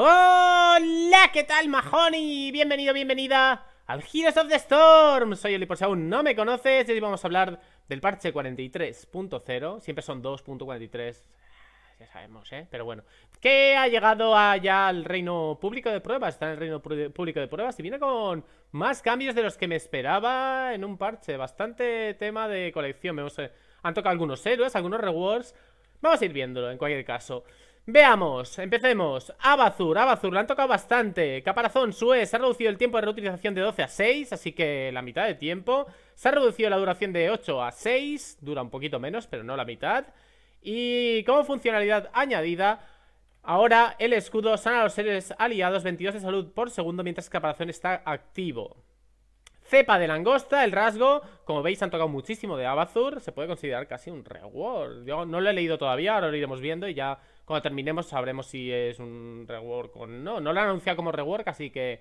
Hola, ¿qué tal, Y Bienvenido, bienvenida al Heroes of the Storm. Soy Eli, por si aún no me conoces. hoy vamos a hablar del parche 43.0. Siempre son 2.43. Ya sabemos, ¿eh? Pero bueno. Que ha llegado ya al reino público de pruebas. Está en el reino público de pruebas. Y viene con más cambios de los que me esperaba en un parche. Bastante tema de colección. Vemos, eh, han tocado algunos héroes, algunos rewards. Vamos a ir viéndolo en cualquier caso. Veamos, empecemos Abazur, Abazur, le han tocado bastante Caparazón, Suez, se ha reducido el tiempo de reutilización de 12 a 6 Así que la mitad de tiempo Se ha reducido la duración de 8 a 6 Dura un poquito menos, pero no la mitad Y como funcionalidad añadida Ahora el escudo sana a los seres aliados 22 de salud por segundo mientras Caparazón está activo Cepa de langosta, el rasgo, como veis han tocado muchísimo de Abazur, se puede considerar casi un reward. Yo no lo he leído todavía, ahora lo iremos viendo y ya cuando terminemos sabremos si es un rework o no. No lo han anunciado como rework, así que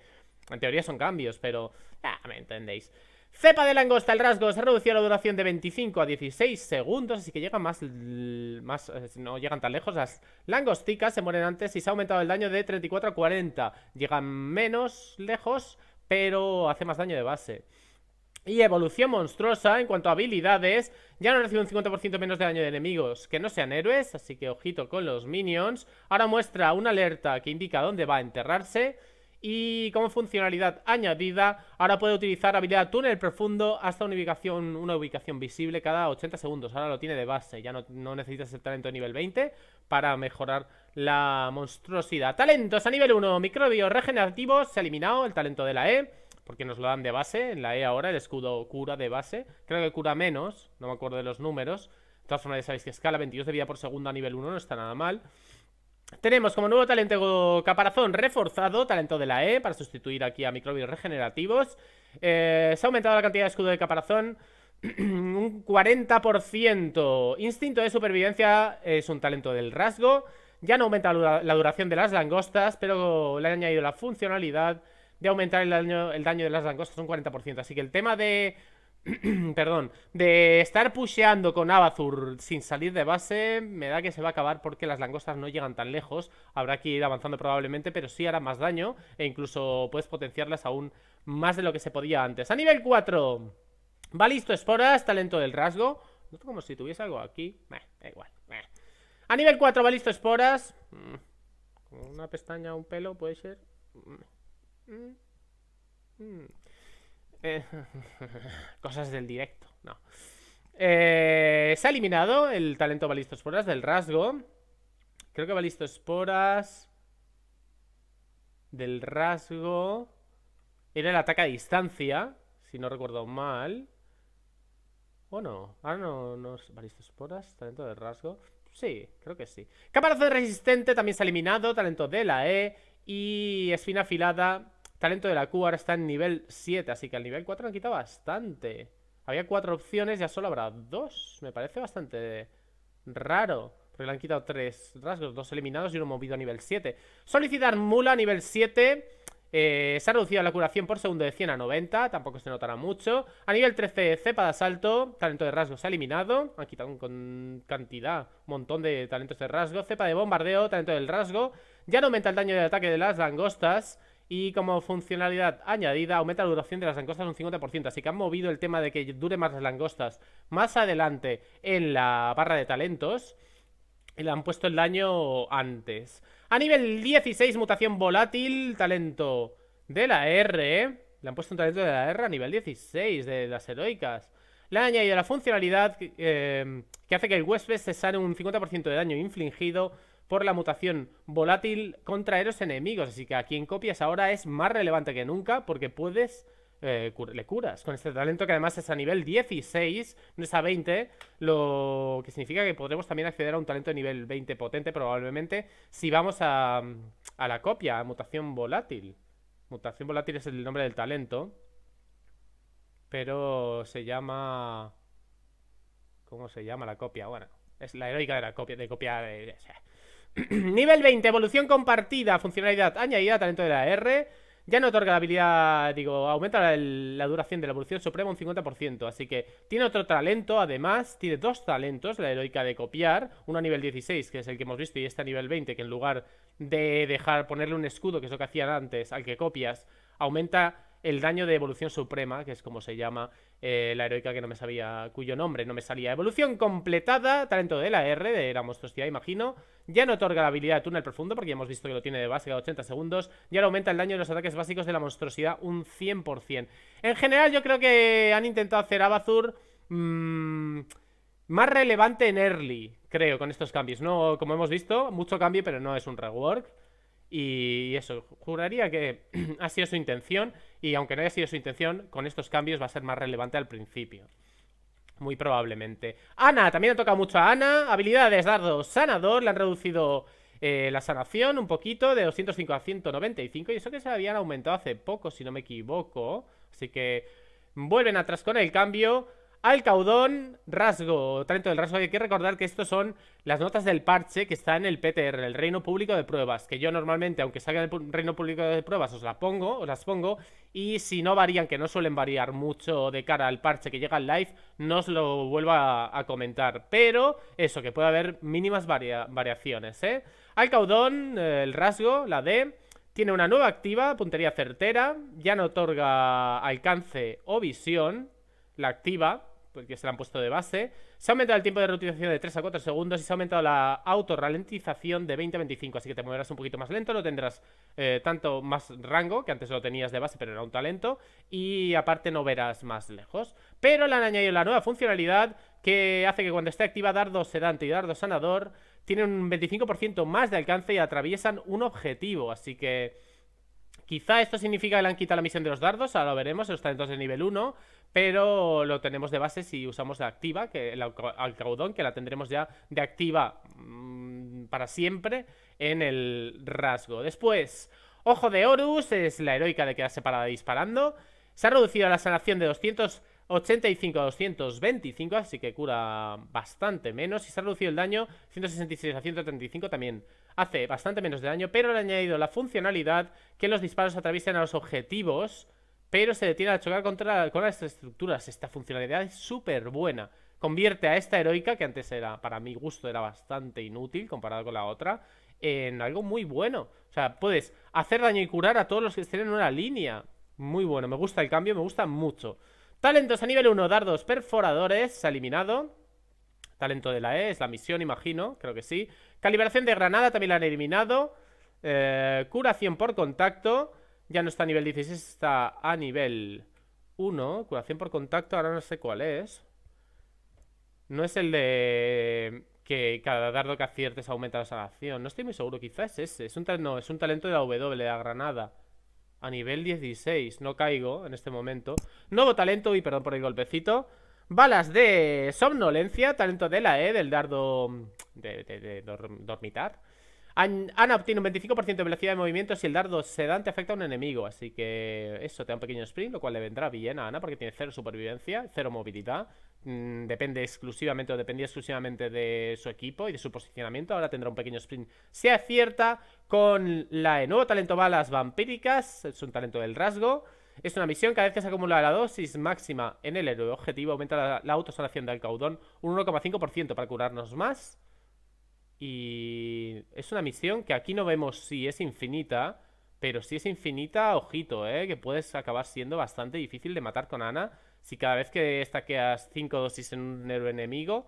en teoría son cambios, pero... ya ah, me entendéis. Cepa de langosta, el rasgo se reducido la duración de 25 a 16 segundos, así que llegan más, más eh, no llegan tan lejos. Las langosticas se mueren antes y se ha aumentado el daño de 34 a 40. Llegan menos lejos, pero hace más daño de base. Y evolución monstruosa en cuanto a habilidades. Ya no recibe un 50% menos de daño de enemigos que no sean héroes, así que ojito con los minions. Ahora muestra una alerta que indica dónde va a enterrarse. Y como funcionalidad añadida, ahora puede utilizar habilidad túnel profundo hasta una ubicación, una ubicación visible cada 80 segundos. Ahora lo tiene de base, ya no, no necesitas el talento de nivel 20 para mejorar la monstruosidad. Talentos a nivel 1, microbios regenerativos, se ha eliminado el talento de la E porque nos lo dan de base, en la E ahora, el escudo cura de base. Creo que cura menos, no me acuerdo de los números. De todas formas, ya sabéis que escala 22 de vida por segundo a nivel 1, no está nada mal. Tenemos como nuevo talento caparazón reforzado, talento de la E, para sustituir aquí a microbios regenerativos. Eh, se ha aumentado la cantidad de escudo de caparazón un 40%. Instinto de supervivencia es un talento del rasgo. Ya no aumenta la duración de las langostas, pero le han añadido la funcionalidad de aumentar el daño, el daño de las langostas un 40%. Así que el tema de... perdón, de estar pusheando con Abazur sin salir de base, me da que se va a acabar porque las langostas no llegan tan lejos. Habrá que ir avanzando probablemente, pero sí hará más daño e incluso puedes potenciarlas aún más de lo que se podía antes. A nivel 4, va listo Esporas, talento del rasgo. como si tuviese algo aquí. igual. A nivel 4, va listo Esporas. Mm, una pestaña, un pelo, puede ser. Mm. Mm. Mm. Eh, cosas del directo, no. Eh, se ha eliminado el talento Balistosporas del rasgo. Creo que Balistosporas del rasgo era el ataque a distancia, si no recuerdo mal. Bueno, ahora no, no Balistosporas, talento del rasgo. Sí, creo que sí. Caparazón resistente también se ha eliminado, talento de la E. Y espina afilada Talento de la Q ahora está en nivel 7, así que al nivel 4 han quitado bastante. Había cuatro opciones, ya solo habrá dos. Me parece bastante raro. Porque le han quitado tres rasgos, dos eliminados y uno movido a nivel 7. Solicitar mula a nivel 7. Eh, se ha reducido la curación por segundo de 100 a 90, tampoco se notará mucho. A nivel 13, cepa de asalto, talento de rasgo se ha eliminado. Han quitado con cantidad, un montón de talentos de rasgo. Cepa de bombardeo, talento del rasgo. Ya no aumenta el daño de ataque de las langostas. Y como funcionalidad añadida, aumenta la duración de las langostas un 50%. Así que han movido el tema de que dure más las langostas más adelante en la barra de talentos. Y le han puesto el daño antes. A nivel 16, mutación volátil, talento de la R. ¿eh? Le han puesto un talento de la R a nivel 16 de las heroicas. Le han añadido la funcionalidad eh, que hace que el huésped se sane un 50% de daño infligido por la mutación volátil contra héroes enemigos. Así que aquí quien copias ahora es más relevante que nunca porque puedes... Eh, le curas con este talento que además es a nivel 16, no es a 20, lo que significa que podremos también acceder a un talento de nivel 20 potente probablemente si vamos a, a la copia, a mutación volátil. Mutación volátil es el nombre del talento, pero se llama... ¿Cómo se llama la copia? Bueno, es la heroica de la copia, de copia de... Eh, Nivel 20, evolución compartida, funcionalidad añadida, talento de la R. Ya no otorga la habilidad, digo, aumenta la, duración de la evolución suprema un 50%. Así que tiene otro talento, además, tiene dos talentos, la heroica de copiar, uno a nivel 16, que es el que hemos visto, y este a nivel 20, que en lugar de dejar ponerle un escudo, que es lo que hacían antes, al que copias, aumenta el daño de evolución suprema, que es como se llama eh, la heroica que no me sabía, cuyo nombre no me salía. Evolución completada, talento de la R, de la monstruosidad, imagino. Ya no otorga la habilidad de túnel profundo, porque ya hemos visto que lo tiene de base a 80 segundos. Y ahora aumenta el daño de los ataques básicos de la monstruosidad un 100%. En general, yo creo que han intentado hacer Abazur... Mmm, más relevante en early, creo, con estos cambios. No, como hemos visto, mucho cambio, pero no es un rework. Y eso, juraría que ha sido su intención y aunque no haya sido su intención, con estos cambios va a ser más relevante al principio. Muy probablemente. Ana, también ha tocado mucho a Ana. Habilidades, dardo, sanador. Le han reducido eh, la sanación un poquito de 205 a 195. Y eso que se habían aumentado hace poco, si no me equivoco. Así que vuelven atrás con el cambio caudón, Rasgo, Talento del Rasgo. Hay que recordar que estos son las notas del parche que está en el PTR, el Reino Público de Pruebas. Que yo normalmente, aunque salga del Reino Público de Pruebas, os, la pongo, os las pongo. Y si no varían, que no suelen variar mucho de cara al parche que llega al live, no os lo vuelvo a, comentar. Pero eso, que puede haber mínimas variaciones, ¿eh? caudón, eh, el Rasgo, la D. Tiene una nueva activa, puntería certera. Ya no otorga alcance o visión. La activa. Pues, que se le han puesto de base. Se ha aumentado el tiempo de reutilización de 3 a 4 segundos y se ha aumentado la autorralentización de 20 a 25. Así que te moverás un poquito más lento, no tendrás eh, tanto más rango, que antes lo tenías de base, pero era un talento. Y aparte no verás más lejos. Pero le han añadido la nueva funcionalidad que hace que cuando esté activa dardo sedante y dardo sanador tienen un 25% más de alcance y atraviesan un objetivo. Así que... Quizá esto significa que le han quitado la misión de los dardos, ahora lo veremos, los talentos de nivel 1 pero lo tenemos de base si usamos la activa, que el alcaudón, que la tendremos ya de activa mm, para siempre en el rasgo. Después, Ojo de Horus es la heroica de quedarse parada disparando. Se ha reducido la sanación de 285 a 225, así que cura bastante menos. Y se ha reducido el daño 166 a 135 también. Hace bastante menos de daño, pero le ha añadido la funcionalidad que los disparos atraviesen a los objetivos pero se detiene a chocar contra con las estructuras. Esta funcionalidad es súper buena. Convierte a esta heroica, que antes era, para mi gusto, era bastante inútil Comparado con la otra, en algo muy bueno. O sea, puedes hacer daño y curar a todos los que estén en una línea. Muy bueno, me gusta el cambio, me gusta mucho. Talentos a nivel 1, dardos perforadores, se ha eliminado. Talento de la E, es la misión, imagino, creo que sí. Calibración de granada también la han eliminado. Eh, curación por contacto. Ya no está a nivel 16, está a nivel 1. Curación por contacto, ahora no sé cuál es. No es el de que cada dardo que aciertes aumenta la sanación. No estoy muy seguro, quizás es ese. Es un, no, es un talento de la W, de la Granada. A nivel 16, no caigo en este momento. Nuevo talento, y perdón por el golpecito. Balas de somnolencia, talento de la E, del dardo de dormitar. Ana obtiene un 25% de velocidad de movimiento si el dardo sedante afecta a un enemigo. Así que eso te da un pequeño sprint, lo cual le vendrá bien a Ana porque tiene cero supervivencia, cero movilidad. Mm, depende exclusivamente o dependía exclusivamente de su equipo y de su posicionamiento. Ahora tendrá un pequeño sprint. Se acierta con la de nuevo talento balas vampíricas. Es un talento del rasgo. Es una misión, cada vez que se acumula la dosis máxima en el héroe objetivo, aumenta la, la autosanación del caudón un 1,5% para curarnos más. Y es una misión que aquí no vemos si es infinita, pero si es infinita, ojito, ¿eh? que puedes acabar siendo bastante difícil de matar con Ana si cada vez que estaqueas 5 dosis en un héroe enemigo,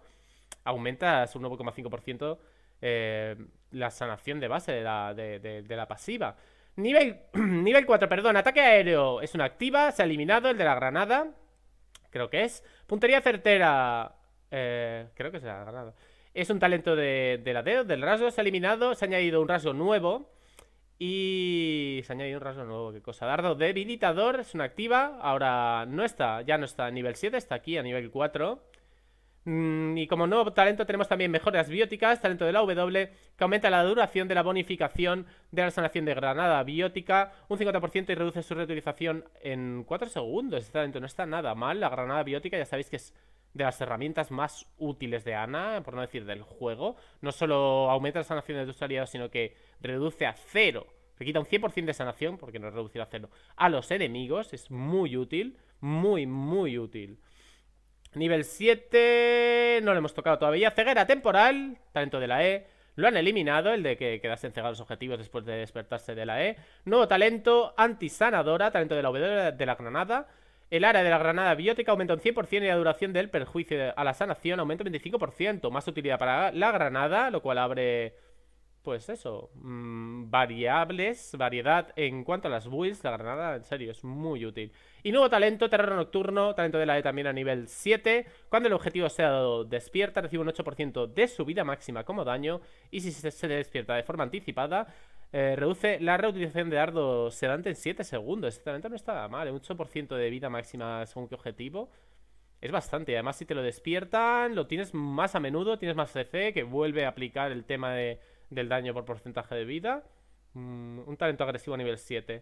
aumentas un 9,5% eh, la sanación de base de la, pasiva. Nivel, nivel 4, perdón, ataque aéreo es una activa, se ha eliminado el de la granada, creo que es. Puntería certera, eh, creo que es la granada. Es un talento de, de deo del rasgo. Se ha eliminado, se ha añadido un rasgo nuevo. Y se ha añadido un rasgo nuevo, qué cosa. Dardo debilitador, es una activa. Ahora no está, ya no está a nivel 7, está aquí a nivel 4. Mm, y como nuevo talento tenemos también mejoras bióticas, talento de la W, que aumenta la duración de la bonificación de la sanación de granada biótica un 50% y reduce su reutilización en 4 segundos. Este talento no está nada mal, la granada biótica ya sabéis que es de las herramientas más útiles de Ana, por no decir del juego. No solo aumenta la sanación de tus aliados, sino que reduce a cero, le quita un 100% de sanación, porque no es reducir a cero, a los enemigos. Es muy útil, muy, muy útil. Nivel 7, no le hemos tocado todavía. Ceguera temporal, talento de la E. Lo han eliminado, el de que quedas encerrados los objetivos después de despertarse de la E. Nuevo talento, antisanadora, talento de la W de la granada. El área de la granada biótica aumenta un 100% y la duración del perjuicio a la sanación aumenta un 25%. Más utilidad para la granada, lo cual abre... Pues eso, mm, variables, variedad en cuanto a las builds, la granada en serio es muy útil. Y nuevo talento, terreno nocturno, talento de la E también a nivel 7. Cuando el objetivo sea dado despierta, recibe un 8% de su vida máxima como daño. Y si se despierta de forma anticipada, eh, reduce la reutilización de dardo sedante en 7 segundos. Este talento no está mal. ¿eh? Un 8% de vida máxima según qué objetivo. Es bastante. Además, si te lo despiertan, lo tienes más a menudo, tienes más CC, que vuelve a aplicar el tema del daño por porcentaje de vida. Mm, un talento agresivo a nivel 7.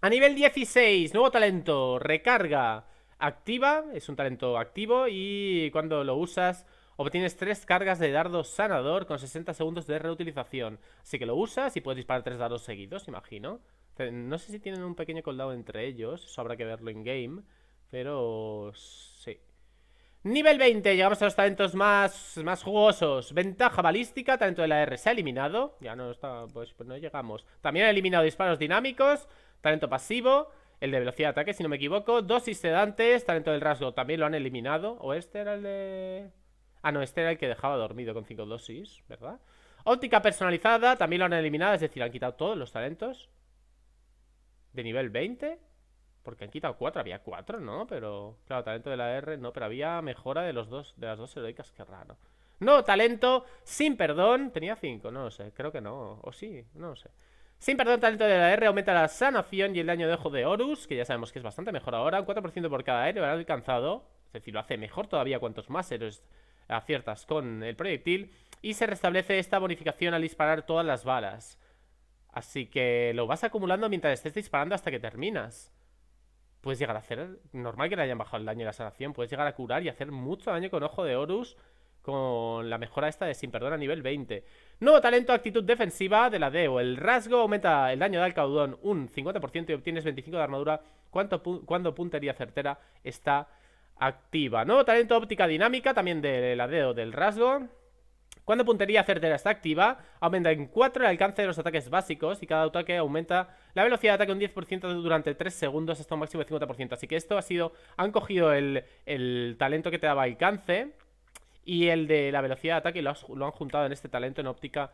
A nivel 16, nuevo talento, recarga activa. Es un talento activo y cuando lo usas Obtienes tres cargas de dardo sanador con 60 segundos de reutilización. Así que lo usas y puedes disparar tres dardos seguidos, imagino. No sé si tienen un pequeño colgado entre ellos, eso habrá que verlo en game Pero... sí. Nivel 20, llegamos a los talentos más, más jugosos Ventaja balística, talento de la R se ha eliminado Ya no está, pues, pues, no llegamos También ha eliminado disparos dinámicos Talento pasivo, el de velocidad de ataque si no me equivoco Dosis sedantes, talento del rasgo también lo han eliminado O este era el de... Ah, no, este era el que dejaba dormido con 5 dosis, ¿verdad? Óptica personalizada, también lo han eliminado, es decir, han quitado todos los talentos. De nivel 20. Porque han quitado 4, había 4, ¿no? Pero, claro, talento de la R, no, pero había mejora de, los dos, de las dos heroicas, qué raro. No, talento, sin perdón, tenía 5, no lo sé, creo que no, o sí, no lo sé. Sin perdón, talento de la R aumenta la sanación y el daño de ojo de Horus, que ya sabemos que es bastante mejor ahora. Un 4% por cada héroe han alcanzado. Es decir, lo hace mejor todavía cuantos más héroes aciertas con el proyectil y se restablece esta bonificación al disparar todas las balas. Así que lo vas acumulando mientras estés disparando hasta que terminas. Puedes llegar a hacer... Normal que le hayan bajado el daño y la sanación. Puedes llegar a curar y hacer mucho daño con Ojo de Horus con la mejora esta de Sin Perdón a nivel 20. Nuevo talento, actitud defensiva de la Deo. El rasgo aumenta el daño del caudón un 50% y obtienes 25 de armadura cuando, puntería certera está activa. Nuevo talento óptica dinámica, también del ladeo del rasgo. Cuando puntería certera está activa, aumenta en 4 el alcance de los ataques básicos y cada ataque aumenta la velocidad de ataque un 10% durante 3 segundos hasta un máximo de 50%. Así que esto ha sido... Han cogido el, talento que te daba alcance y el de la velocidad de ataque lo han juntado en este talento en óptica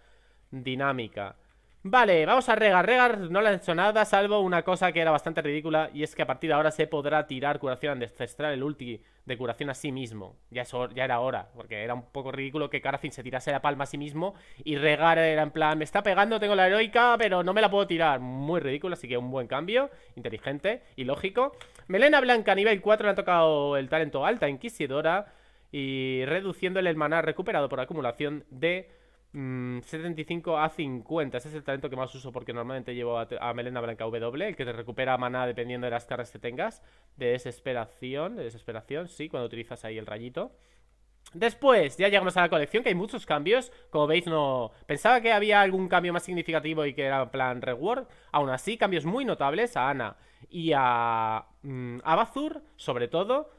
dinámica. Vale, vamos a regar. Regar no le nada, salvo una cosa que era bastante ridícula. Y es que a partir de ahora se podrá tirar curación ancestral, el ulti de curación a sí mismo. Ya, ya era hora, porque era un poco ridículo que Karazin se tirase la palma a sí mismo. Y regar era en plan, me está pegando, tengo la heroica, pero no me la puedo tirar. Muy ridículo, así que un buen cambio. Inteligente y lógico. Melena Blanca, nivel 4, le ha tocado el talento alta, inquisidora. Y reduciendo el maná recuperado por acumulación de 75 mm, a 50, ese es el talento que más uso porque normalmente llevo a, Melena Blanca W, el que te recupera maná dependiendo de las cargas que tengas, de desesperación, de desesperación, sí, cuando utilizas ahí el rayito. Después, ya llegamos a la colección, que hay muchos cambios, como veis no... Pensaba que había algún cambio más significativo y que era plan reward, aún así cambios muy notables a Ana y a, mm, a Bazur, sobre todo,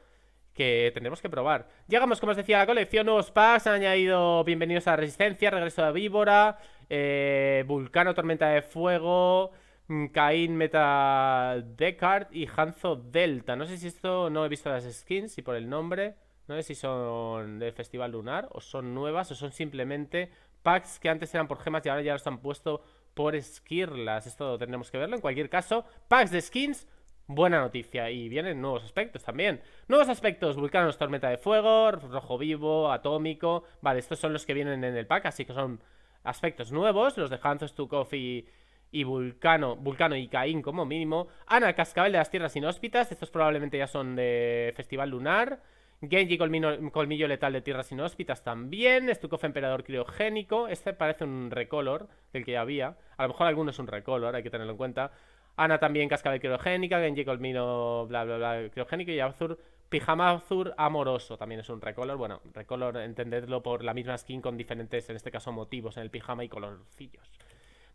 que tendremos que probar Llegamos, como os decía, a la colección Nuevos packs, han añadido Bienvenidos a Resistencia, Regreso de Víbora eh, Vulcano, Tormenta de Fuego mm, Caín, Metal Deckard y Hanzo Delta No sé si esto, no he visto las skins y por el nombre No sé si son del Festival Lunar o son nuevas o son simplemente packs que antes eran por gemas y ahora ya los han puesto por esquirlas Esto tendremos que verlo, en cualquier caso Packs de skins buena noticia. Y vienen nuevos aspectos también. Nuevos aspectos, vulcanos, tormenta de fuego, rojo vivo, atómico. Vale, estos son los que vienen en el pack, así que son aspectos nuevos. Los de Hanzo, Stukov y, y Vulcano, Vulcano y Caín como mínimo. Ana, Cascabel de las Tierras Inhóspitas. Estos probablemente ya son de Festival Lunar. Genji, Colmillo Letal de Tierras Inhóspitas también. Stukov, Emperador Criogénico. Este parece un recolor del que ya había. A lo mejor alguno es un recolor, hay que tenerlo en cuenta. Ana también cascabel criogénica, Genji colmino, bla, bla, bla, criogénico y Azur Pijama azul amoroso también es un recolor. Bueno, recolor, entendedlo por la misma skin con diferentes, en este caso, motivos en el pijama y colorcillos.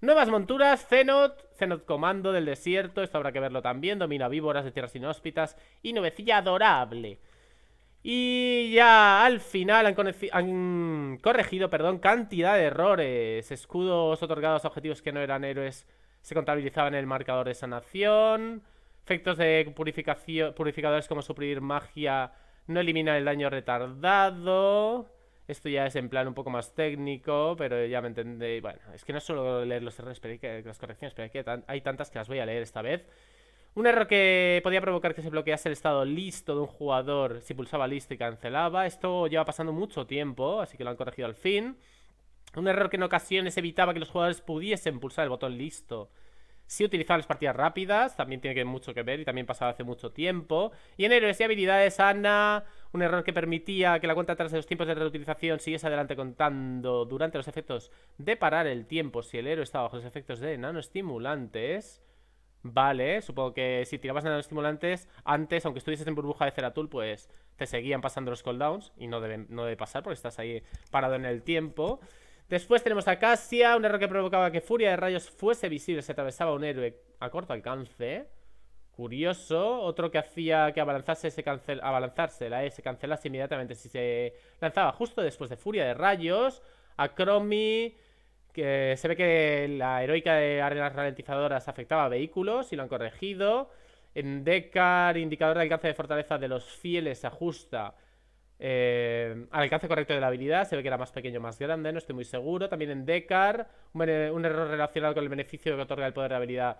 Nuevas monturas, Zenot, Zenot Comando del Desierto, esto habrá que verlo también, domina víboras de tierras inhóspitas y novecilla adorable. Y ya al final han, han corregido perdón, cantidad de errores, escudos otorgados a objetivos que no eran héroes se contabilizaba en el marcador de sanación. Efectos de purificación, purificadores como suprimir magia no elimina el daño retardado. Esto ya es en plan un poco más técnico, pero ya me entendéis. Bueno, es que no solo leer los errores, pero las correcciones, pero hay tantas que las voy a leer esta vez. Un error que podía provocar que se bloquease el estado listo de un jugador si pulsaba listo y cancelaba. Esto lleva pasando mucho tiempo, así que lo han corregido al fin. Un error que en ocasiones evitaba que los jugadores pudiesen pulsar el botón listo. Si utilizaba las partidas rápidas, también tiene que, mucho que ver y también pasaba hace mucho tiempo. Y en héroes y habilidades, Ana, un error que permitía que la cuenta atrás de los tiempos de reutilización siguiese adelante contando durante los efectos de parar el tiempo si el héroe estaba bajo los efectos de nanoestimulantes. Vale, supongo que si tirabas nanoestimulantes antes, aunque estuvieses en burbuja de Ceratul, pues te seguían pasando los cooldowns y no no debe pasar porque estás ahí parado en el tiempo. Después tenemos a Cassia, un error que provocaba que Furia de Rayos fuese visible, se atravesaba un héroe a corto alcance. Curioso, otro que hacía que abalanzarse, ese cancel, abalanzarse la E se cancelase inmediatamente si se lanzaba justo después de Furia de Rayos. A Cromi, que se ve que la heroica de arenas ralentizadoras afectaba a vehículos y lo han corregido. En Decar, indicador de alcance de fortaleza de los fieles, ajusta eh, al alcance correcto de la habilidad, se ve que era más pequeño más grande, no estoy muy seguro. También en Dekar, un, error relacionado con el beneficio que otorga el poder de habilidad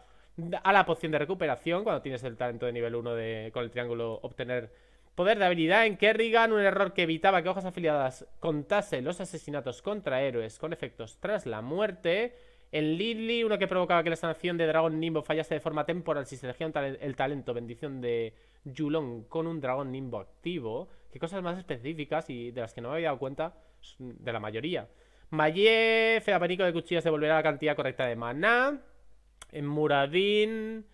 a la poción de recuperación, cuando tienes el talento de nivel 1 con el triángulo obtener poder de habilidad. En Kerrigan, un error que evitaba que hojas afiliadas contase los asesinatos contra héroes con efectos tras la muerte. En Lily, uno que provocaba que la sanación de Dragón Nimbo fallase de forma temporal si se elegía el talento Bendición de Yulon con un Dragón Nimbo activo. Qué cosas más específicas y de las que no me había dado cuenta de la mayoría. Mayef, abanico de cuchillas devolverá la cantidad correcta de maná. En Muradin,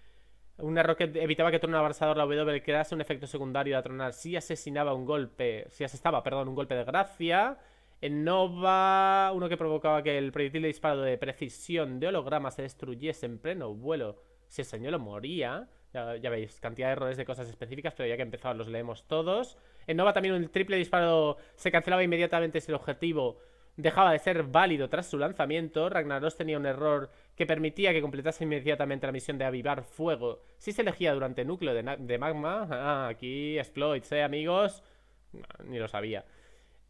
un error que evitaba que Trono Avanzador la W crease un efecto secundario de atronar si asesinaba un golpe, si asestaba, perdón, un golpe de gracia. En Nova, uno que provocaba que el proyectil de disparo de precisión de holograma se destruyese en pleno vuelo si el lo moría. Ya, veis, cantidad de errores de cosas específicas, pero ya que empezamos los leemos todos. En Nova también un triple disparo se cancelaba inmediatamente si el objetivo dejaba de ser válido tras su lanzamiento. Ragnaros tenía un error que permitía que completase inmediatamente la misión de avivar fuego si se elegía durante núcleo de, magma. Ah, aquí exploits, eh, amigos. ni lo sabía.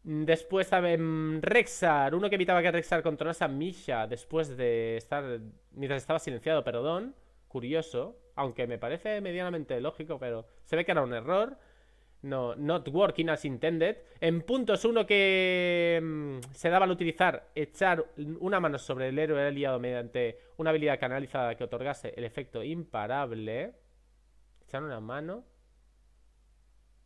Después también Rexar, uno que evitaba que Rexar controlase a Misha después de estar... Mientras estaba silenciado, perdón. Curioso, aunque me parece medianamente lógico, pero se ve que era un error. No, not working as intended. En puntos uno que mm, se daba al utilizar echar una mano sobre el héroe aliado mediante una habilidad canalizada que otorgase el efecto imparable. Echar una mano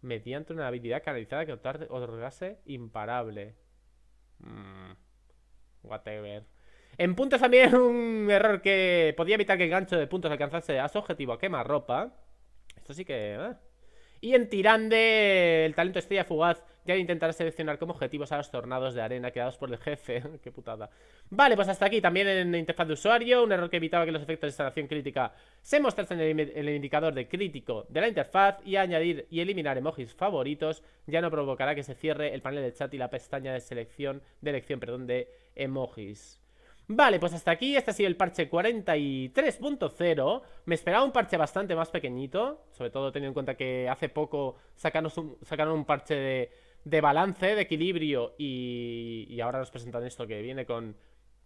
mediante una habilidad canalizada que otorgase imparable. Mmm... Whatever. En puntos también un error que podía evitar que el gancho de puntos alcanzase a su objetivo a ropa Esto sí que... Ah. Y en Tirande, el talento estrella fugaz ya intentará seleccionar como objetivos a los tornados de arena creados por el jefe. Qué putada. Vale, pues hasta aquí. También en la interfaz de usuario, un error que evitaba que los efectos de instalación crítica se mostrasen en el, indicador de crítico de la interfaz y añadir y eliminar emojis favoritos ya no provocará que se cierre el panel de chat y la pestaña de selección de elección, perdón, de emojis. Vale, pues hasta aquí, este ha sido el parche 43.0 Me esperaba un parche bastante más pequeñito Sobre todo teniendo en cuenta que hace poco sacaron un, parche de, balance, de equilibrio y, ahora nos presentan esto que viene con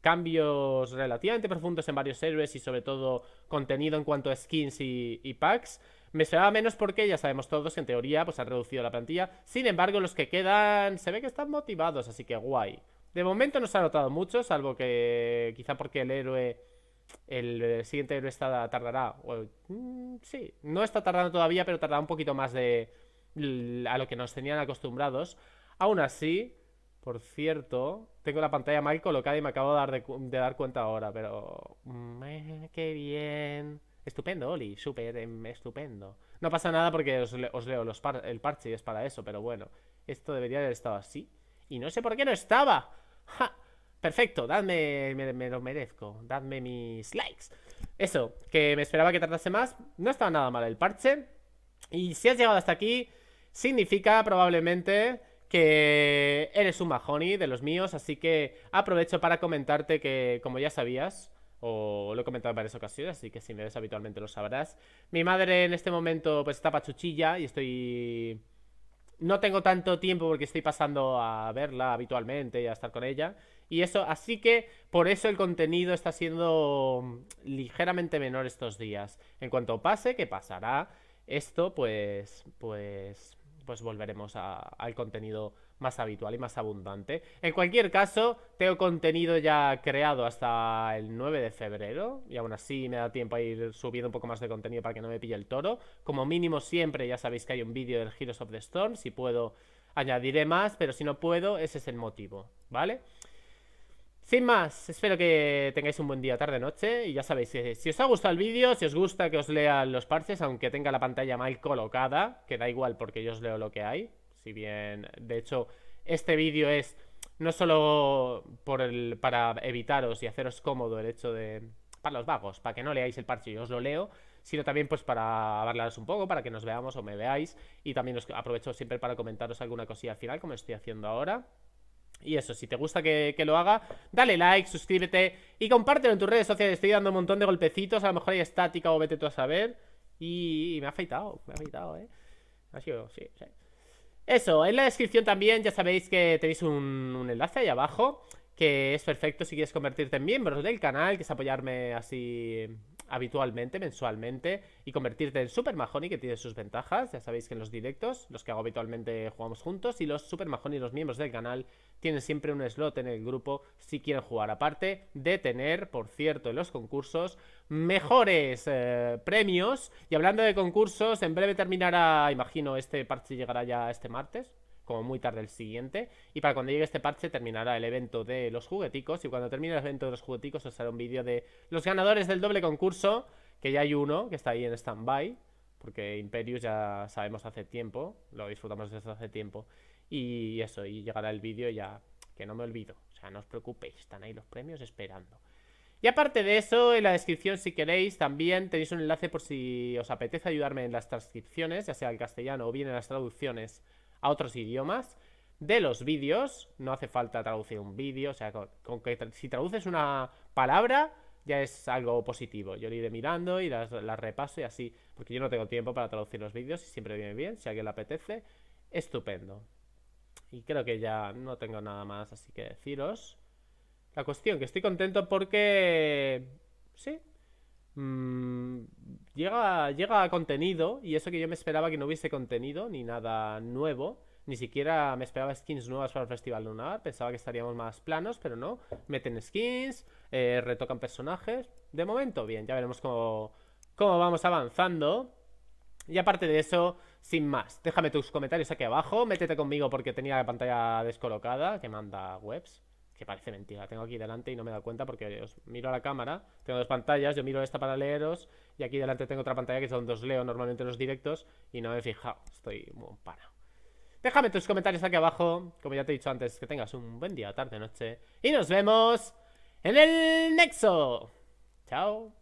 cambios relativamente profundos en varios héroes y sobre todo contenido en cuanto a skins y, packs. Me esperaba menos porque ya sabemos todos que en teoría pues han reducido la plantilla. Sin embargo, los que quedan se ve que están motivados, así que guay. De momento no se ha notado mucho, salvo que quizá porque el héroe, el siguiente héroe está, tardará, mm, sí, no está tardando todavía, pero tardará un poquito más de a lo que nos tenían acostumbrados. Aún así, por cierto, tengo la pantalla mal colocada y me acabo de dar, de, dar cuenta ahora, pero... Mm, eh, ¡Qué bien! Estupendo, Oli, súper em, estupendo. No pasa nada porque os, leo los el parche y es para eso, pero bueno, esto debería haber estado así. Y no sé por qué no estaba. Perfecto, dadme, me, lo merezco, dadme mis likes. Eso, que me esperaba que tardase más, no estaba nada mal el parche. Y si has llegado hasta aquí, significa probablemente que eres un majoni de los míos, así que aprovecho para comentarte que, como ya sabías, o lo he comentado en varias ocasiones, así que si me ves habitualmente lo sabrás, mi madre en este momento pues está pachuchilla y estoy no tengo tanto tiempo porque estoy pasando a verla habitualmente y a estar con ella. Y eso, así que por eso el contenido está siendo mm, ligeramente menor estos días. En cuanto pase, que pasará, esto pues, pues pues volveremos al contenido más habitual y más abundante. En cualquier caso, tengo contenido ya creado hasta el 9 de febrero y aún así me da tiempo a ir subiendo un poco más de contenido para que no me pille el toro. Como mínimo siempre ya sabéis que hay un vídeo del Heroes of the Storm, si puedo añadiré más, pero si no puedo, ese es el motivo, ¿vale? vale sin más, espero que tengáis un buen día, tarde, noche Y ya sabéis, eh, si os ha gustado el vídeo Si os gusta que os lean los parches Aunque tenga la pantalla mal colocada Que da igual porque yo os leo lo que hay Si bien, de hecho, este vídeo es No solo para evitaros y haceros cómodo El hecho de... Para los vagos, para que no leáis el parche y os lo leo Sino también pues para hablaros un poco Para que nos veamos o me veáis Y también os aprovecho siempre para comentaros alguna cosilla al final Como estoy haciendo ahora y eso, si te gusta que, lo haga, dale like, suscríbete y compártelo en tus redes sociales. Estoy dando un montón de golpecitos, a lo mejor hay estática o vete tú a saber. Y, me ha afeitado, me ha afeitado, ¿eh? Ha sido, sí, sí. Eso, en la descripción también ya sabéis que tenéis un, un enlace ahí abajo, que es perfecto si quieres convertirte en miembro del canal, que es apoyarme así habitualmente, mensualmente, y convertirte en Super Mahoney, que tiene sus ventajas. Ya sabéis que en los directos, los que hago habitualmente, jugamos juntos, y los Super Mahoney, los miembros del canal, tienen siempre un slot en el grupo si quieren jugar. Aparte de tener, por cierto, en los concursos, mejores eh, premios. Y hablando de concursos, en breve terminará, imagino, este parche llegará ya este martes como muy tarde el siguiente. Y para cuando llegue este parche terminará el evento de los jugueticos. Y cuando termine el evento de los jugueticos os haré un vídeo de los ganadores del doble concurso, que ya hay uno que está ahí en stand-by, porque Imperius ya sabemos hace tiempo, lo disfrutamos desde hace tiempo. Y eso, y llegará el vídeo ya, que no me olvido. O sea, no os preocupéis, están ahí los premios esperando. Y aparte de eso, en la descripción si queréis también tenéis un enlace por si os apetece ayudarme en las transcripciones, ya sea al castellano o bien en las traducciones a otros idiomas. De los vídeos, no hace falta traducir un vídeo, o sea, con, que si traduces una palabra ya es algo positivo. Yo le iré mirando y las, repaso y así, porque yo no tengo tiempo para traducir los vídeos y siempre viene bien, si a alguien le apetece, estupendo. Y creo que ya no tengo nada más así que deciros. La cuestión, que estoy contento porque... Sí, Mmm, llega, llega contenido, y eso que yo me esperaba que no hubiese contenido, ni nada nuevo. Ni siquiera me esperaba skins nuevas para el Festival Lunar. Pensaba que estaríamos más planos, pero no. Meten skins, eh, retocan personajes. De momento, bien, ya veremos cómo, cómo vamos avanzando. Y aparte de eso, sin más, déjame tus comentarios aquí abajo. Métete conmigo porque tenía la pantalla descolocada, que manda webs que parece mentira. Tengo aquí delante y no me he dado cuenta porque os miro a la cámara, tengo dos pantallas, yo miro esta para leeros y aquí delante tengo otra pantalla que es donde os leo normalmente los directos y no me he fijado, estoy muy para. Déjame tus comentarios aquí abajo, como ya te he dicho antes, que tengas un buen día, tarde, noche y nos vemos en el Nexo. Chao.